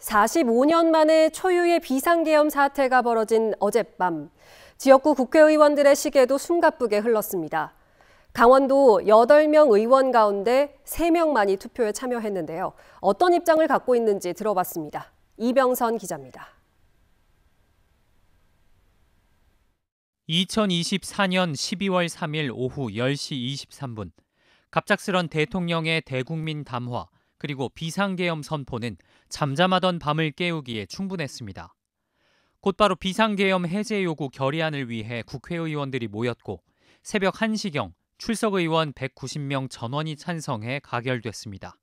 45년 만에 초유의 비상계엄 사태가 벌어진 어젯밤, 지역구 국회의원들의 시계도 숨가쁘게 흘렀습니다. 강원도 8명 의원 가운데 3명만이 투표에 참여했는데요. 어떤 입장을 갖고 있는지 들어봤습니다. 이병선 기자입니다. 2024년 12월 3일 오후 10시 23분, 갑작스런 대통령의 대국민 담화, 그리고 비상계엄 선포는 잠잠하던 밤을 깨우기에 충분했습니다. 곧바로 비상계엄 해제 요구 결의안을 위해 국회의원들이 모였고 새벽 1시경 출석의원 190명 전원이 찬성해 가결됐습니다.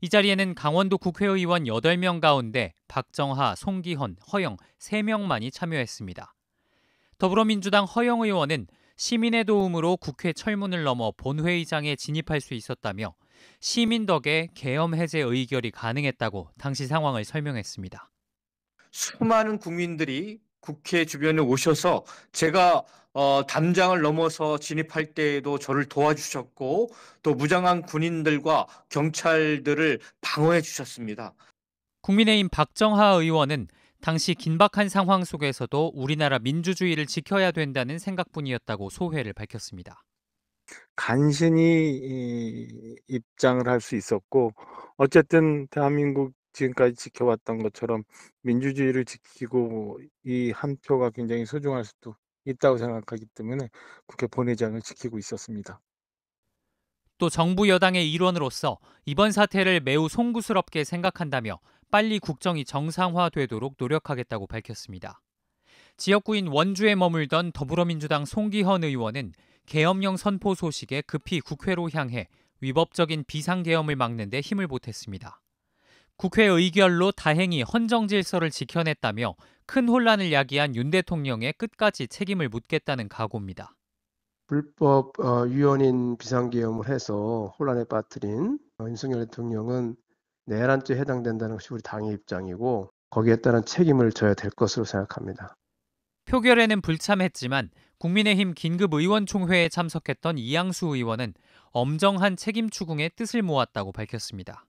이 자리에는 강원도 국회의원 8명 가운데 박정하, 송기헌, 허영 3명만이 참여했습니다. 더불어민주당 허영 의원은 시민의 도움으로 국회 철문을 넘어 본회의장에 진입할 수 있었다며 시민 덕에 계엄 해제 의결이 가능했다고 당시 상황을 설명했습니다. 수많은 국민들이 국회 주변에 오셔서 제가 어, 담장을 넘어서 진입할 때에도 저를 도와주셨고 또 무장한 군인들과 경찰들을 방어해 주셨습니다. 국민의힘 박정하 의원은 당시 긴박한 상황 속에서도 우리나라 민주주의를 지켜야 된다는 생각뿐이었다고 소회를 밝혔습니다. 간신히 입장을 할 수 있었고 어쨌든 대한민국 지금까지 지켜왔던 것처럼 민주주의를 지키고 뭐 이한 표가 굉장히 소중할 수도 있다고 생각하기 때문에 국회 본회장을 지키고 있었습니다. 또 정부 여당의 일원으로서 이번 사태를 매우 송구스럽게 생각한다며 빨리 국정이 정상화되도록 노력하겠다고 밝혔습니다. 지역구인 원주에 머물던 더불어민주당 송기헌 의원은 계엄령 선포 소식에 급히 국회로 향해 위법적인 비상계엄을 막는 데 힘을 보탰습니다. 국회 의결로 다행히 헌정 질서를 지켜냈다며 큰 혼란을 야기한 윤 대통령의 끝까지 책임을 묻겠다는 각오입니다. 불법 어, 유언인 비상계엄을 해서 혼란에 빠뜨린 어, 윤석열 대통령은 내란죄에 해당된다는 것이 우리 당의 입장이고 거기에 따른 책임을 져야 될 것으로 생각합니다. 표결에는 불참했지만 국민의힘 긴급의원총회에 참석했던 이양수 의원은 엄정한 책임 추궁의 뜻을 모았다고 밝혔습니다.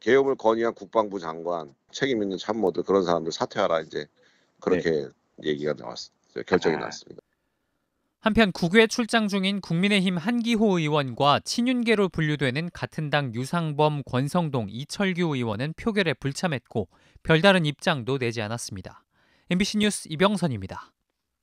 개업을 건의한 국방부 장관, 책임 있는 참모들 그런 사람들 사퇴하라 이제 그렇게 네. 얘기가 나왔어요. 결정이 아. 났습니다. 한편 국외 출장 중인 국민의힘 한기호 의원과 친윤계로 분류되는 같은 당 유상범, 권성동, 이철규 의원은 표결에 불참했고 별다른 입장도 내지 않았습니다. MBC 뉴스 이병선입니다.